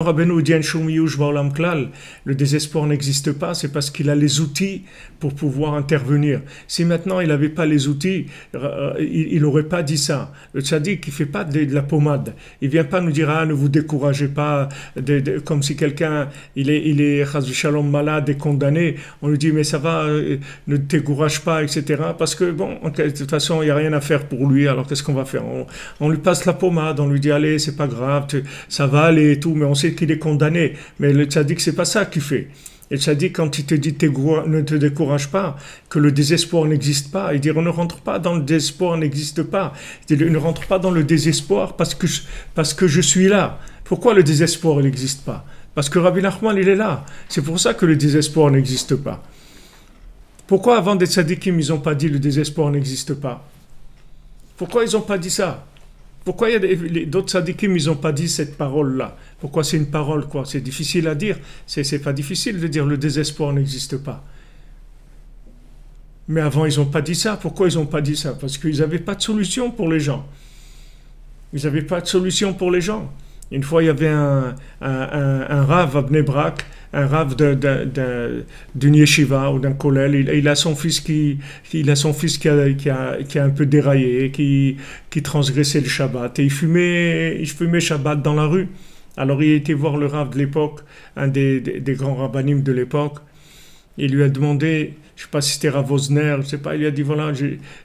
le désespoir n'existe pas, c'est parce qu'il a les outils pour pouvoir intervenir. Si maintenant il n'avait pas les outils, euh, il n'aurait pas dit ça. Le Tchadik, il ne fait pas de, la pommade. Il vient pas nous dire, ah, ne vous découragez pas, comme si quelqu'un, il est, il est, malade et condamné. On lui dit, mais ça va, euh, ne décourage pas, etc. Parce que, bon, de toute façon, il n'y a rien à faire pour lui, alors qu'est-ce qu'on va faire on, lui passe la pommade, on lui dit, allez, c'est pas grave, ça va aller et tout, mais on sait qu'il est condamné. Mais le tchadik, c'est pas ça qu'il fait. Et le dit quand il te dit ne te décourage pas, que le désespoir n'existe pas, il dit on ne rentre pas dans le désespoir, n'existe pas. Il dit ne rentre pas dans le désespoir parce que je, parce que je suis là. Pourquoi le désespoir n'existe pas Parce que Rabbi Nachman, il est là. C'est pour ça que le désespoir n'existe pas. Pourquoi avant des tchadikim, ils n'ont pas dit le désespoir n'existe pas Pourquoi ils n'ont pas dit ça pourquoi il y a d'autres sadikim, ils n'ont pas dit cette parole-là Pourquoi c'est une parole, quoi C'est difficile à dire. C'est pas difficile de dire le désespoir n'existe pas. Mais avant, ils n'ont pas dit ça. Pourquoi ils n'ont pas dit ça Parce qu'ils n'avaient pas de solution pour les gens. Ils n'avaient pas de solution pour les gens. Une fois, il y avait un, un rave à un rave d'une yeshiva ou d'un collège. Il, a son fils qui, il a son fils qui qui a, qui a un peu déraillé, qui, qui transgressait le Shabbat. Et il fumait, il fumait Shabbat dans la rue. Alors il a été voir le rave de l'époque, un des, des, des grands rabbinimes de l'époque. Il lui a demandé je sais pas si c'était Ravosner, je sais pas, il a dit voilà,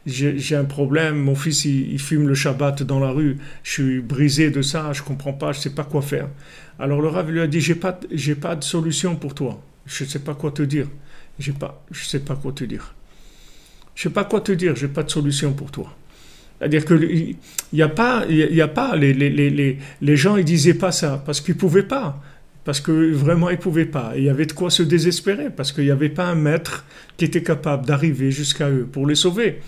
j'ai un problème, mon fils il, fume le Shabbat dans la rue, je suis brisé de ça, je comprends pas, je sais pas quoi faire. Alors le Rav lui a dit j'ai pas j'ai pas de solution pour toi, je sais pas quoi te dire, j'ai pas je sais pas quoi te dire, je sais pas quoi te dire, j'ai pas de solution pour toi. C'est-à-dire que il y a pas il y a pas les les, les, gens ils disaient pas ça parce qu'ils pouvaient pas parce que vraiment ils ne pouvaient pas. il y avait de quoi se désespérer parce qu'il n'y avait pas un maître qui était capable d'arriver jusqu'à eux pour les sauver.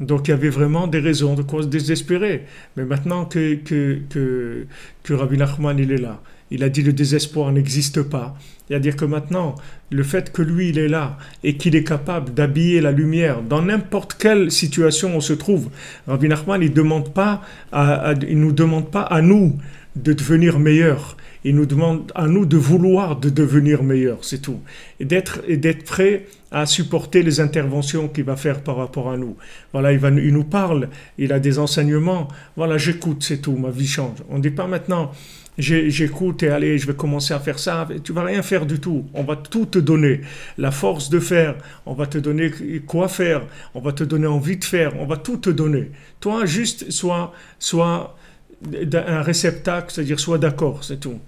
Donc il y avait vraiment des raisons de quoi se désespérer. Mais maintenant que, que, que, que Rabbi Nachman il est là il a dit le désespoir n'existe pas. C'est-à-dire que maintenant, le fait que lui, il est là et qu'il est capable d'habiller la lumière dans n'importe quelle situation on se trouve, Rabbi Nachman, il demande pas à, nous demande pas à nous de devenir meilleurs. Il nous demande à nous de vouloir de devenir meilleurs, c'est tout. Et d'être, et d'être prêt à supporter les interventions qu'il va faire par rapport à nous. Voilà, il, va, il nous parle, il a des enseignements. Voilà, j'écoute, c'est tout, ma vie change. On ne dit pas maintenant, j'écoute tu et allez, je vais commencer à faire ça. Tu vas rien faire du tout. On va tout te donner. La force de faire. On va te donner quoi faire. On va te donner envie de faire. On va tout te donner. Toi, juste, sois, sois un réceptacle, c'est-à-dire sois d'accord, c'est tout.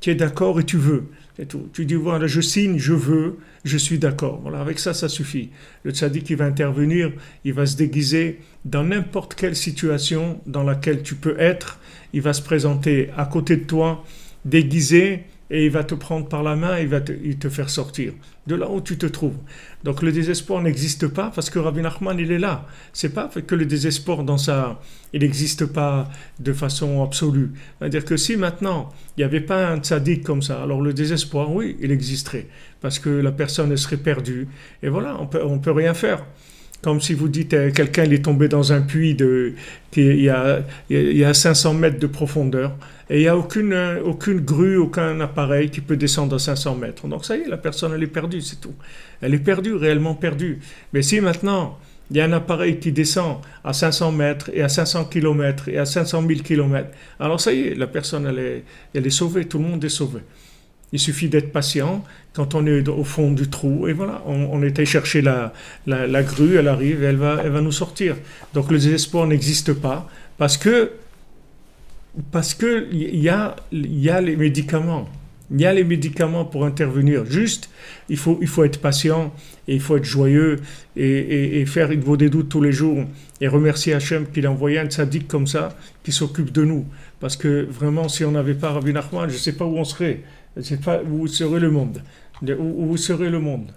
Tu es d'accord et tu veux. c'est tout. Tu dis, voilà, je signe, je veux, je suis d'accord. Voilà, avec ça, ça suffit. Le tzaddik, qui va intervenir, il va se déguiser dans n'importe quelle situation dans laquelle tu peux être. Il va se présenter à côté de toi déguisé et il va te prendre par la main et il va te, faire sortir de là où tu te trouves. Donc le désespoir n'existe pas parce que Rabbi Nachman il est là. C'est pas que le désespoir dans ça il n'existe pas de façon absolue. C'est-à-dire que si maintenant il n'y avait pas un tzaddik comme ça, alors le désespoir oui il existerait parce que la personne serait perdue et voilà on peut on peut rien faire. Comme si vous dites euh, quelqu'un est tombé dans un puits de, qui a, il y a 500 mètres de profondeur et il n'y a euh, aucune, grue, aucun appareil qui peut descendre à 500 mètres. Donc ça y est, la personne elle est perdue, c'est tout. Elle est perdue, réellement perdue. Mais si maintenant il y a un appareil qui descend à 500 mètres et à 500 km et à 500 000 km, alors ça y est, la personne elle est sauvée, tout le monde est sauvé. Il suffit d'être patient. Quand on est au fond du trou, et voilà, on, était est allé chercher la, grue, elle arrive, elle va, elle va nous sortir. Donc le désespoir n'existe pas parce que parce que il y a, y a les médicaments. Il y a les médicaments pour intervenir. Juste, il faut, il faut être patient et il faut être joyeux et, faire une des doutes tous les jours et remercier Hachem qui a envoyé un sadique comme ça qui s'occupe de nous. Parce que vraiment, si on n'avait pas Rabbi Nachman, je ne sais pas où on serait. Je ne sais pas où serait le monde. où serait le monde